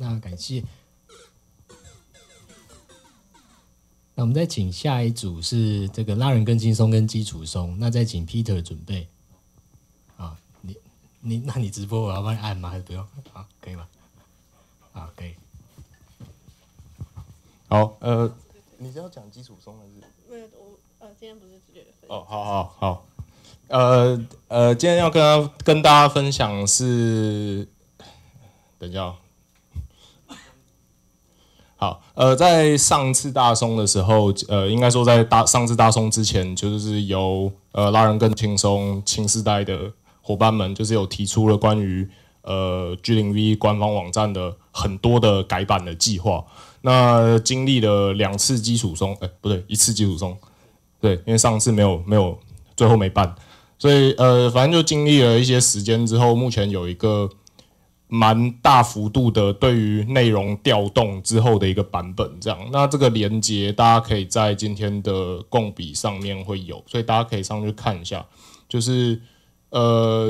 那感谢。那我们再请下一组是这个拉人更轻松跟基础松。那再请 Peter 准备啊，你你那你直播我要帮你按吗？还是不用？好，可以吗？啊，可以。好，呃，你是要讲基础松的是？没有，我呃今天不是直接的哦，好好好。呃呃，今天要跟跟大家分享是，等一下。好，呃，在上次大松的时候，呃，应该说在大上次大松之前，就是有呃拉人更轻松轻世代的伙伴们，就是有提出了关于呃 G 零 V 官方网站的很多的改版的计划。那经历了两次基础松，哎，不对，一次基础松，对，因为上次没有没有最后没办，所以呃，反正就经历了一些时间之后，目前有一个。蛮大幅度的，对于内容调动之后的一个版本，这样。那这个连接大家可以在今天的共笔上面会有，所以大家可以上去看一下。就是呃，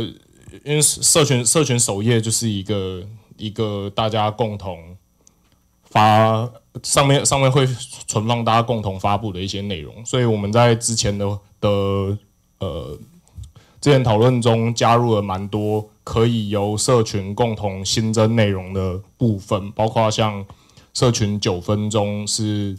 因为社群社群首页就是一个一个大家共同发上面上面会存放大家共同发布的一些内容，所以我们在之前的的呃之前讨论中加入了蛮多。可以由社群共同新增内容的部分，包括像社群九分钟是，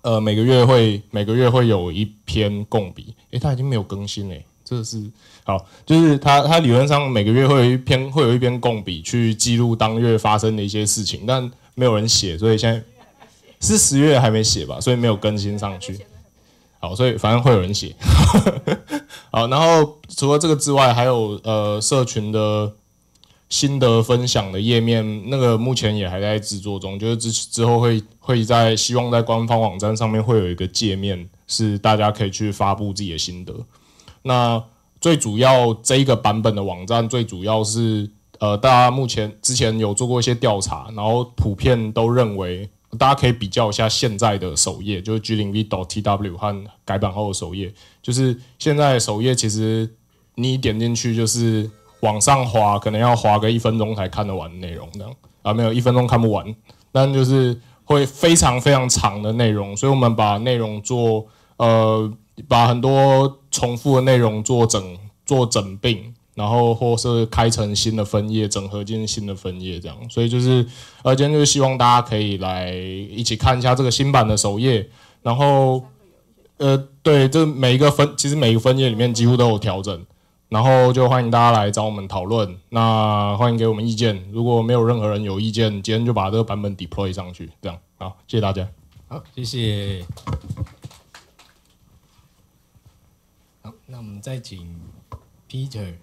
呃，每个月会每个月会有一篇共笔，诶，他已经没有更新嘞，这的是，好，就是他他理论上每个月会有一篇会有一篇共笔去记录当月发生的一些事情，但没有人写，所以现在是十月还没写吧，所以没有更新上去，好，所以反正会有人写。好，然后除了这个之外，还有呃，社群的心得分享的页面，那个目前也还在制作中，就是之之后会会在希望在官方网站上面会有一个界面，是大家可以去发布自己的心得。那最主要这一个版本的网站最主要是呃，大家目前之前有做过一些调查，然后普遍都认为。大家可以比较一下现在的首页，就是 g 零 v 到 t w 和改版后的首页。就是现在首页，其实你点进去就是往上滑，可能要滑个一分钟才看得完内容。的啊，没有一分钟看不完，但就是会非常非常长的内容。所以我们把内容做呃，把很多重复的内容做整做整并。然后或是开成新的分页，整合进新的分页，这样。所以就是，呃，今天就是希望大家可以来一起看一下这个新版的首页。然后，呃，对，这每一个分，其实每一个分页里面几乎都有调整。然后就欢迎大家来找我们讨论，那欢迎给我们意见。如果没有任何人有意见，今天就把这个版本 deploy 上去，这样。好，谢谢大家。好，谢谢。好，那我们再请 Peter。